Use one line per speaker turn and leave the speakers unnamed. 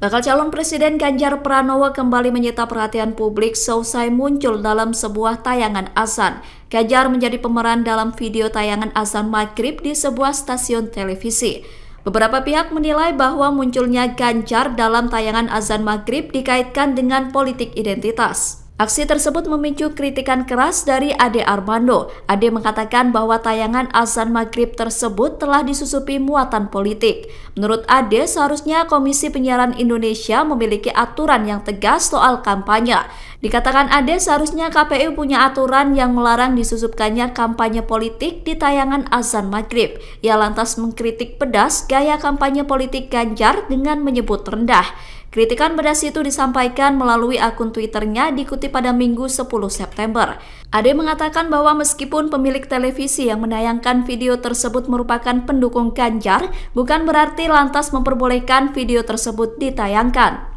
Bakal calon Presiden Ganjar Pranowo kembali menyita perhatian publik seusai muncul dalam sebuah tayangan azan. Ganjar menjadi pemeran dalam video tayangan azan Maghrib di sebuah stasiun televisi. Beberapa pihak menilai bahwa munculnya Ganjar dalam tayangan azan maghrib dikaitkan dengan politik identitas. Aksi tersebut memicu kritikan keras dari Ade Armando. Ade mengatakan bahwa tayangan azan maghrib tersebut telah disusupi muatan politik. Menurut Ade, seharusnya Komisi Penyiaran Indonesia memiliki aturan yang tegas soal kampanye. Dikatakan Ade, seharusnya KPU punya aturan yang melarang disusupkannya kampanye politik di tayangan azan maghrib. Ia lantas mengkritik pedas gaya kampanye politik Ganjar dengan menyebut rendah. Kritikan pedas itu disampaikan melalui akun Twitternya dikutip pada Minggu 10 September. Ade mengatakan bahwa meskipun pemilik televisi yang menayangkan video tersebut merupakan pendukung Ganjar, bukan berarti lantas memperbolehkan video tersebut ditayangkan.